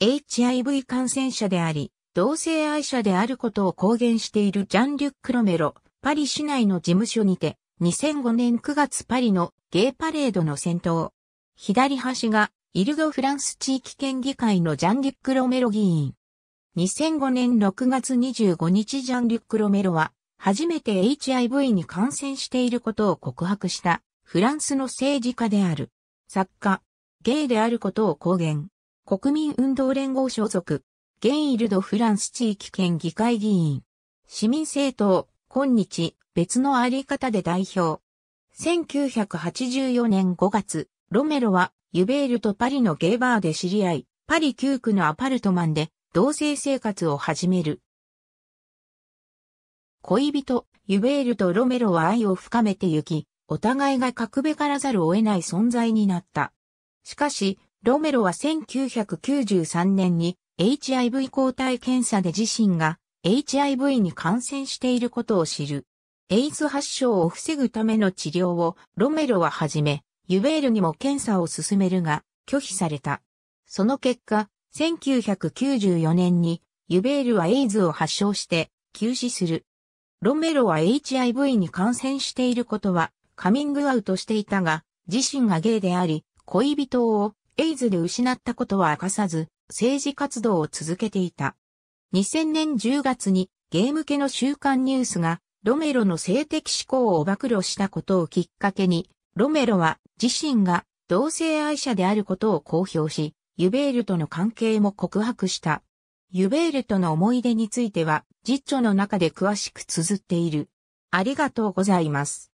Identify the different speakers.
Speaker 1: HIV 感染者であり、同性愛者であることを公言しているジャン・リュック・ロメロ、パリ市内の事務所にて、2005年9月パリのゲイパレードの先頭。左端が、イルド・フランス地域県議会のジャン・リュック・ロメロ議員。2005年6月25日ジャン・リュック・ロメロは、初めて HIV に感染していることを告白した、フランスの政治家である。作家、ゲイであることを公言。国民運動連合所属、ゲイルド・フランス地域県議会議員。市民政党、今日、別のあり方で代表。1984年5月、ロメロは、ユベールとパリのゲイバーで知り合い、パリ9区のアパルトマンで、同性生活を始める。恋人、ユベールとロメロは愛を深めてゆき、お互いが格べからざるを得ない存在になった。しかし、ロメロは1993年に HIV 抗体検査で自身が HIV に感染していることを知る。エイズ発症を防ぐための治療をロメロは始め、ユベールにも検査を進めるが拒否された。その結果、1994年にユベールはエイズを発症して休止する。ロメロは HIV に感染していることはカミングアウトしていたが、自身がゲイであり、恋人をエイズで失ったことは明かさず、政治活動を続けていた。2000年10月にゲーム系の週刊ニュースがロメロの性的思考を暴露したことをきっかけに、ロメロは自身が同性愛者であることを公表し、ユベールとの関係も告白した。ユベールとの思い出については、実著の中で詳しく綴っている。ありがとうございます。